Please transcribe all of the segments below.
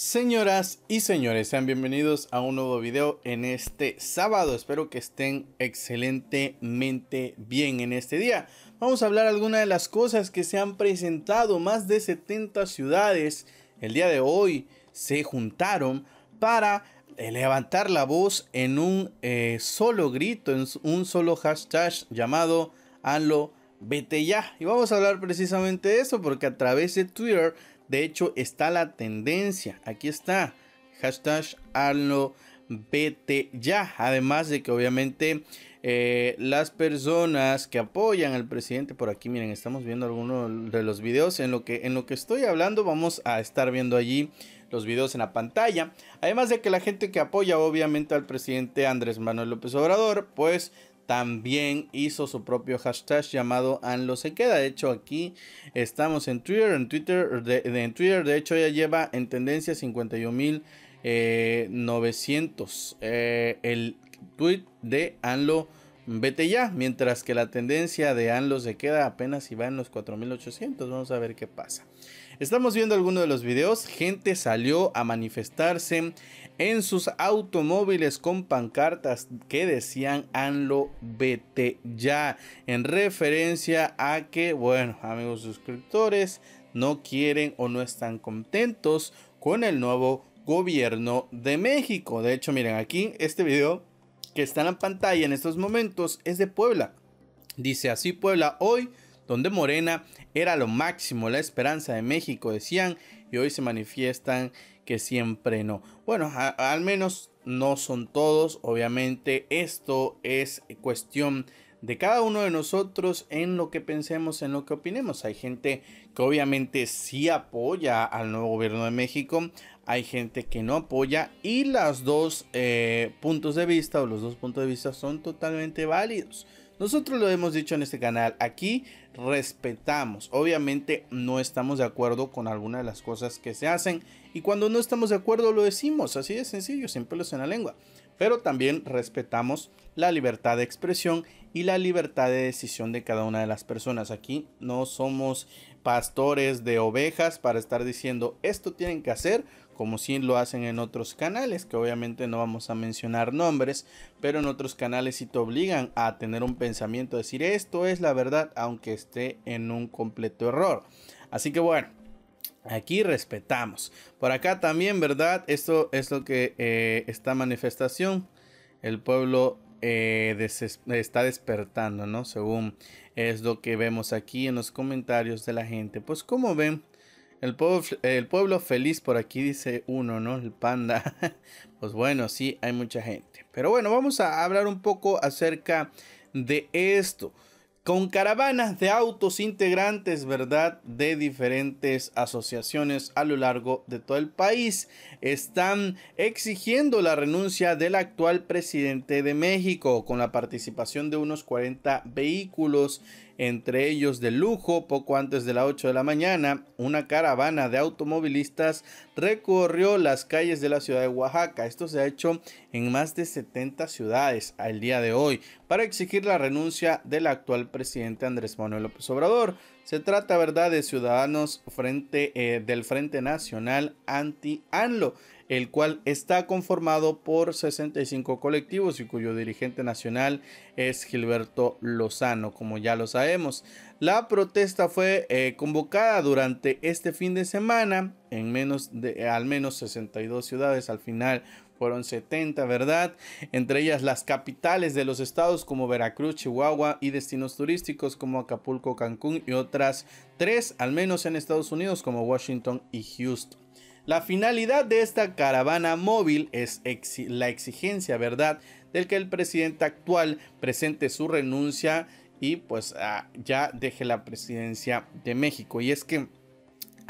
Señoras y señores, sean bienvenidos a un nuevo video en este sábado. Espero que estén excelentemente bien en este día. Vamos a hablar algunas de las cosas que se han presentado. Más de 70 ciudades el día de hoy se juntaron para eh, levantar la voz en un eh, solo grito, en un solo hashtag llamado Alo Y vamos a hablar precisamente de eso porque a través de Twitter de hecho, está la tendencia. Aquí está. Hashtag Arlo ya. Además de que obviamente eh, las personas que apoyan al presidente por aquí, miren, estamos viendo algunos de los videos en lo que en lo que estoy hablando, vamos a estar viendo allí los videos en la pantalla. Además de que la gente que apoya obviamente al presidente Andrés Manuel López Obrador, pues también hizo su propio hashtag llamado Anlo se queda. De hecho, aquí estamos en Twitter. En Twitter, de, en Twitter, de hecho, ya lleva en tendencia 51.900. Eh, eh, el tweet de Anlo vete ya. Mientras que la tendencia de Anlo se queda apenas iba en los 4.800. Vamos a ver qué pasa. Estamos viendo algunos de los videos, gente salió a manifestarse en sus automóviles con pancartas que decían ANLO vete ya, en referencia a que, bueno, amigos suscriptores, no quieren o no están contentos con el nuevo gobierno de México. De hecho, miren aquí, este video que está en la pantalla en estos momentos es de Puebla. Dice así Puebla hoy donde Morena era lo máximo, la esperanza de México, decían, y hoy se manifiestan que siempre no. Bueno, al menos no son todos, obviamente esto es cuestión de cada uno de nosotros en lo que pensemos, en lo que opinemos. Hay gente que obviamente sí apoya al nuevo gobierno de México, hay gente que no apoya y los dos eh, puntos de vista o los dos puntos de vista son totalmente válidos. Nosotros lo hemos dicho en este canal, aquí respetamos. Obviamente no estamos de acuerdo con alguna de las cosas que se hacen y cuando no estamos de acuerdo lo decimos, así de sencillo, siempre lo en la lengua pero también respetamos la libertad de expresión y la libertad de decisión de cada una de las personas. Aquí no somos pastores de ovejas para estar diciendo esto tienen que hacer como si lo hacen en otros canales, que obviamente no vamos a mencionar nombres, pero en otros canales si sí te obligan a tener un pensamiento, decir esto es la verdad, aunque esté en un completo error. Así que bueno, Aquí respetamos. Por acá también, ¿verdad? Esto es lo que eh, esta manifestación, el pueblo eh, está despertando, ¿no? Según es lo que vemos aquí en los comentarios de la gente. Pues como ven, el pueblo, el pueblo feliz por aquí dice uno, ¿no? El panda. pues bueno, sí, hay mucha gente. Pero bueno, vamos a hablar un poco acerca de esto con caravanas de autos integrantes, ¿verdad? De diferentes asociaciones a lo largo de todo el país. Están exigiendo la renuncia del actual presidente de México con la participación de unos 40 vehículos entre ellos de lujo, poco antes de las 8 de la mañana, una caravana de automovilistas recorrió las calles de la ciudad de Oaxaca. Esto se ha hecho en más de 70 ciudades al día de hoy para exigir la renuncia del actual presidente Andrés Manuel López Obrador. Se trata, ¿verdad?, de ciudadanos frente, eh, del Frente Nacional Anti-ANLO, el cual está conformado por 65 colectivos y cuyo dirigente nacional es Gilberto Lozano, como ya lo sabemos. La protesta fue eh, convocada durante este fin de semana en menos de, al menos 62 ciudades al final fueron 70, ¿verdad? Entre ellas las capitales de los estados como Veracruz, Chihuahua y destinos turísticos como Acapulco, Cancún y otras tres, al menos en Estados Unidos, como Washington y Houston. La finalidad de esta caravana móvil es la exigencia, ¿verdad?, del que el presidente actual presente su renuncia y pues ah, ya deje la presidencia de México. Y es que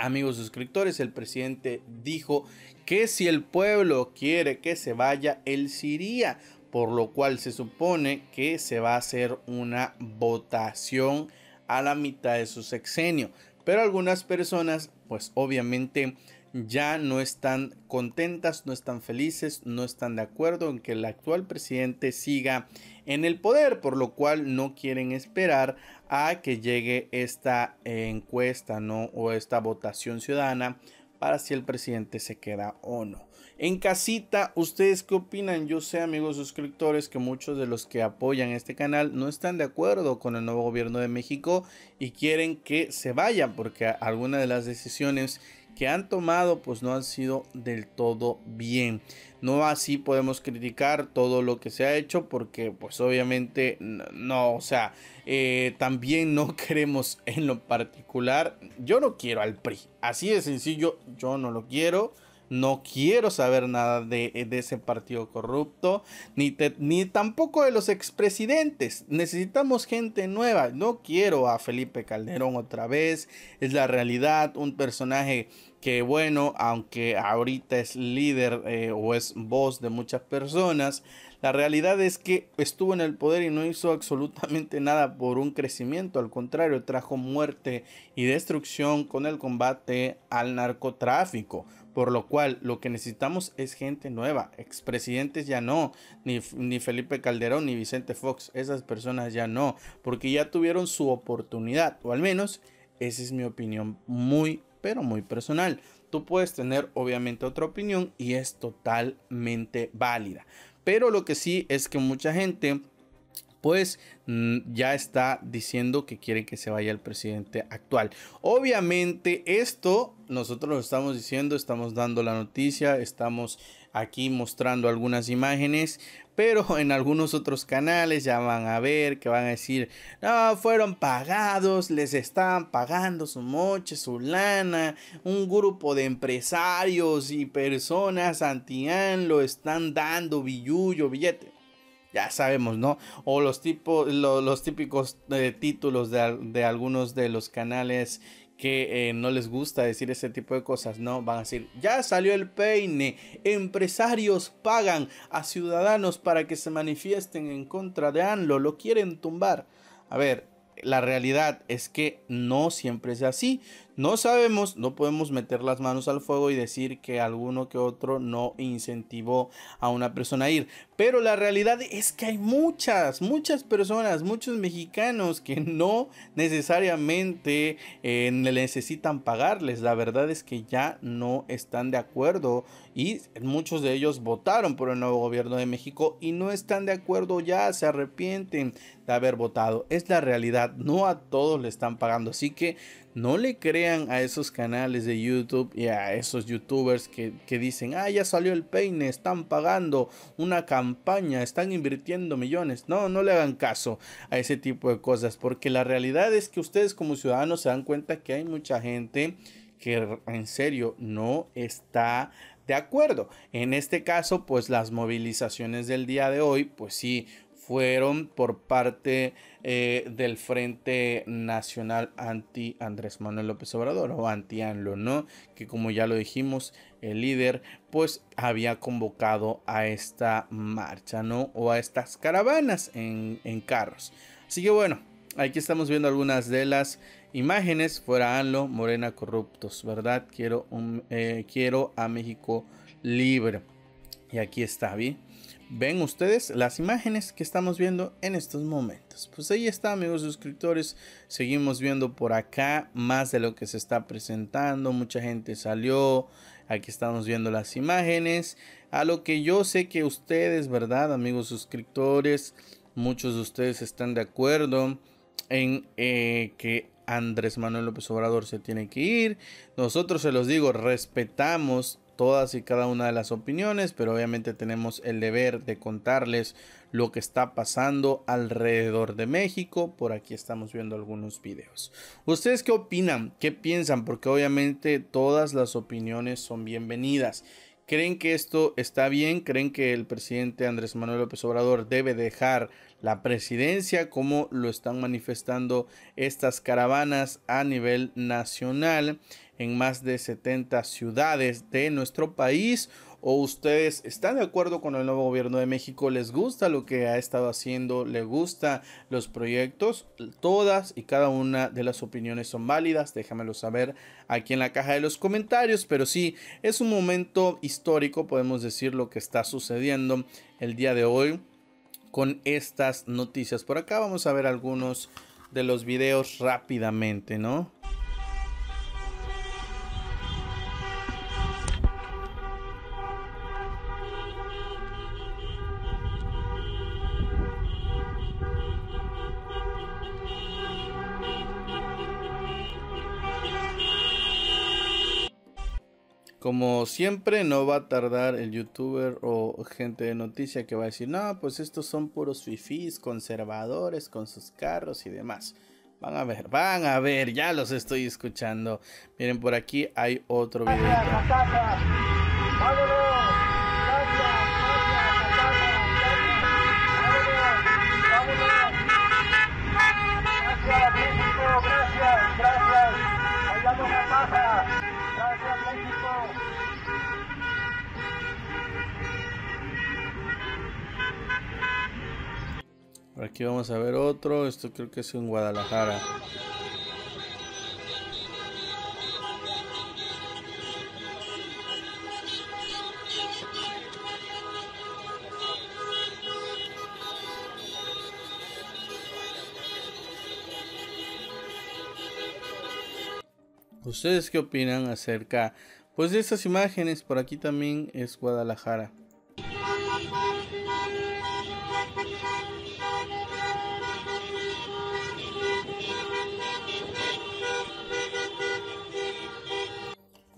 Amigos suscriptores, el presidente dijo que si el pueblo quiere que se vaya, él se iría, por lo cual se supone que se va a hacer una votación a la mitad de su sexenio. Pero algunas personas, pues obviamente ya no están contentas, no están felices, no están de acuerdo en que el actual presidente siga en el poder, por lo cual no quieren esperar a que llegue esta eh, encuesta, ¿no? O esta votación ciudadana para si el presidente se queda o no. En casita, ¿ustedes qué opinan? Yo sé, amigos suscriptores, que muchos de los que apoyan este canal no están de acuerdo con el nuevo gobierno de México y quieren que se vayan porque algunas de las decisiones que han tomado pues no han sido del todo bien. No así podemos criticar todo lo que se ha hecho porque pues obviamente no, o sea, eh, también no queremos en lo particular, yo no quiero al PRI, así de sencillo, yo no lo quiero. No quiero saber nada de, ese partido corrupto, ni, tampoco de los expresidentes. Necesitamos gente nueva. No quiero a Felipe Calderón otra vez. Es la realidad, un personaje que bueno, aunque ahorita es líder eh, o es voz de muchas personas, la realidad es que estuvo en el poder y no hizo absolutamente nada por un crecimiento, al contrario, trajo muerte y destrucción con el combate al narcotráfico. Por lo cual lo que necesitamos es gente nueva. Expresidentes ya no, ni, Felipe Calderón, ni Vicente Fox. Esas personas ya no, porque ya tuvieron su oportunidad. O al menos esa es mi opinión muy, pero muy personal. Tú puedes tener obviamente otra opinión y es totalmente válida. Pero lo que sí es que mucha gente pues mm, ya está diciendo que quiere que se vaya el presidente actual. Obviamente esto nosotros lo estamos diciendo, estamos dando la noticia, estamos aquí mostrando algunas imágenes, pero en algunos otros canales ya van a ver que van a decir, no, fueron pagados, les están pagando su moche, su lana, un grupo de empresarios y personas antián lo están dando billuyo billete ya sabemos, ¿no? O los, tipos, los típicos eh, títulos de, algunos de los canales que eh, no les gusta decir ese tipo de cosas, ¿no? Van a decir, ya salió el peine, empresarios pagan a ciudadanos para que se manifiesten en contra de ANLO, lo quieren tumbar. A ver, la realidad es que no siempre es así. No sabemos, no podemos meter las manos al fuego y decir que alguno que otro no incentivó a una persona a ir. Pero la realidad es que hay muchas, muchas personas, muchos mexicanos que no necesariamente eh, necesitan pagarles. La verdad es que ya no están de acuerdo y muchos de ellos votaron por el nuevo gobierno de México y no están de acuerdo ya, se arrepienten de haber votado. Es la realidad, no a todos le están pagando. Así que no le crean a esos canales de YouTube y a esos youtubers que, dicen, ah, ya salió el peine, están pagando una campaña, están invirtiendo millones. No, no le hagan caso a ese tipo de cosas, porque la realidad es que ustedes como ciudadanos se dan cuenta que hay mucha gente que en serio no está de acuerdo. En este caso, pues las movilizaciones del día de hoy, pues sí, fueron por parte eh, del Frente Nacional anti Andrés Manuel López Obrador o anti ANLO, ¿no? Que como ya lo dijimos, el líder pues había convocado a esta marcha, ¿no? O a estas caravanas en, carros. Así que bueno, aquí estamos viendo algunas de las imágenes fuera ANLO, Morena corruptos, ¿verdad? Quiero, eh, quiero a México libre. Y aquí está, ¿bien? ven ustedes las imágenes que estamos viendo en estos momentos. Pues ahí está, amigos suscriptores. Seguimos viendo por acá más de lo que se está presentando. Mucha gente salió. Aquí estamos viendo las imágenes. A lo que yo sé que ustedes, ¿verdad, amigos suscriptores? Muchos de ustedes están de acuerdo en eh, que Andrés Manuel López Obrador se tiene que ir. Nosotros se los digo, respetamos todas y cada una de las opiniones, pero obviamente tenemos el deber de contarles lo que está pasando alrededor de México. Por aquí estamos viendo algunos videos. ¿Ustedes qué opinan? ¿Qué piensan? Porque obviamente todas las opiniones son bienvenidas. ¿Creen que esto está bien? ¿Creen que el presidente Andrés Manuel López Obrador debe dejar la presidencia como lo están manifestando estas caravanas a nivel nacional? en más de 70 ciudades de nuestro país. ¿O ustedes están de acuerdo con el nuevo gobierno de México? ¿Les gusta lo que ha estado haciendo? ¿Les gusta los proyectos? Todas y cada una de las opiniones son válidas. Déjamelo saber aquí en la caja de los comentarios. Pero sí, es un momento histórico, podemos decir, lo que está sucediendo el día de hoy con estas noticias. Por acá vamos a ver algunos de los videos rápidamente, ¿no? siempre, no va a tardar el youtuber o gente de noticia que va a decir, no, pues estos son puros fifis conservadores con sus carros y demás. Van a ver, van a ver, ya los estoy escuchando. Miren, por aquí hay otro video. gracias. aquí vamos a ver otro. Esto creo que es en Guadalajara. ¿Ustedes qué opinan acerca pues de estas imágenes? Por aquí también es Guadalajara.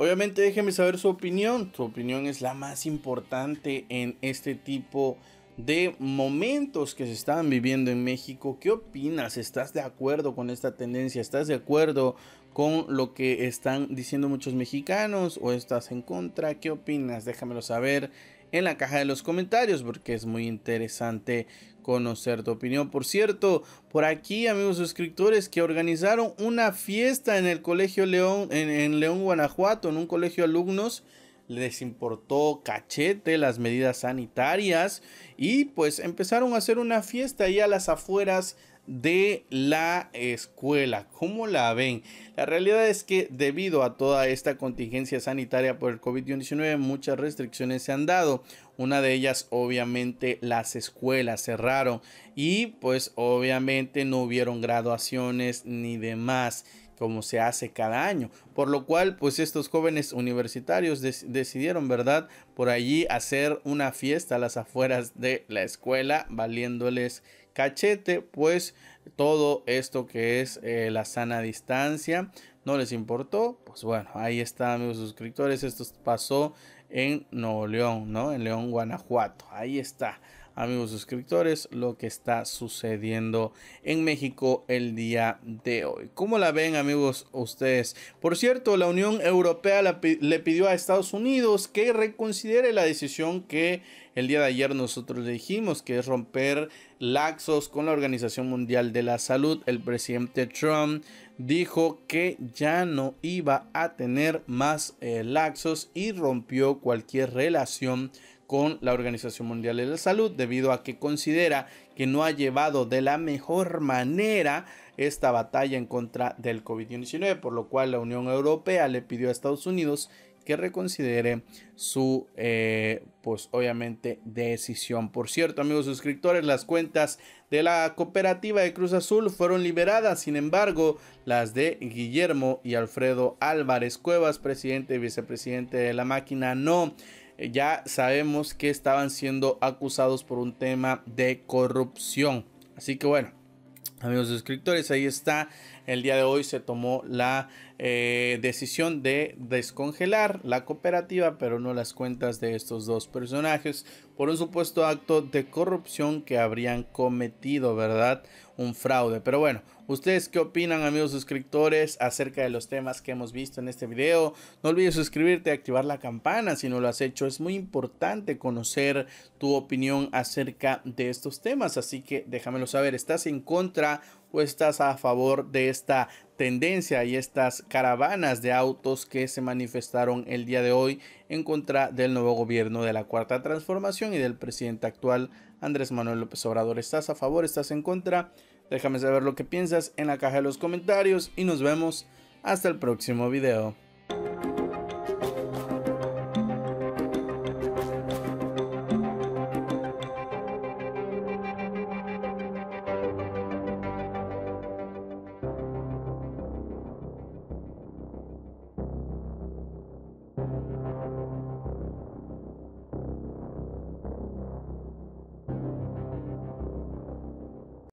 Obviamente déjeme saber su opinión. Tu opinión es la más importante en este tipo de momentos que se están viviendo en México. ¿Qué opinas? ¿Estás de acuerdo con esta tendencia? ¿Estás de acuerdo con lo que están diciendo muchos mexicanos? ¿O estás en contra? ¿Qué opinas? Déjamelo saber en la caja de los comentarios porque es muy interesante conocer tu opinión. Por cierto, por aquí amigos suscriptores que organizaron una fiesta en el Colegio León, en, León, Guanajuato, en un colegio de alumnos les importó cachete las medidas sanitarias y pues empezaron a hacer una fiesta ahí a las afueras de la escuela. ¿Cómo la ven? La realidad es que debido a toda esta contingencia sanitaria por el COVID-19, muchas restricciones se han dado. Una de ellas, obviamente, las escuelas cerraron y pues obviamente no hubieron graduaciones ni demás como se hace cada año. Por lo cual, pues estos jóvenes universitarios decidieron, ¿verdad? Por allí hacer una fiesta a las afueras de la escuela, valiéndoles cachete, pues todo esto que es eh, la sana distancia. No les importó, pues bueno, ahí está, amigos suscriptores. Esto pasó en Nuevo León, ¿no? En León, Guanajuato. Ahí está amigos suscriptores, lo que está sucediendo en México el día de hoy. ¿Cómo la ven, amigos, ustedes? Por cierto, la Unión Europea le pidió a Estados Unidos que reconsidere la decisión que el día de ayer nosotros dijimos, que es romper laxos con la Organización Mundial de la Salud. El presidente Trump dijo que ya no iba a tener más eh, laxos y rompió cualquier relación con la Organización Mundial de la Salud debido a que considera que no ha llevado de la mejor manera esta batalla en contra del COVID-19, por lo cual la Unión Europea le pidió a Estados Unidos que reconsidere su, eh, pues obviamente, decisión. Por cierto, amigos suscriptores, las cuentas de la cooperativa de Cruz Azul fueron liberadas, sin embargo, las de Guillermo y Alfredo Álvarez Cuevas, presidente y vicepresidente de la máquina, no ya sabemos que estaban siendo acusados por un tema de corrupción. Así que bueno, amigos suscriptores, ahí está. El día de hoy se tomó la eh, decisión de descongelar la cooperativa, pero no las cuentas de estos dos personajes, por un supuesto acto de corrupción que habrían cometido, ¿verdad? un fraude. Pero bueno, ¿ustedes qué opinan amigos suscriptores acerca de los temas que hemos visto en este video? No olvides suscribirte y activar la campana si no lo has hecho. Es muy importante conocer tu opinión acerca de estos temas, así que déjamelo saber. ¿Estás en contra o estás a favor de esta tendencia y estas caravanas de autos que se manifestaron el día de hoy en contra del nuevo gobierno de la Cuarta Transformación y del presidente actual Andrés Manuel López Obrador. ¿Estás a favor? ¿Estás en contra? Déjame saber lo que piensas en la caja de los comentarios y nos vemos hasta el próximo video.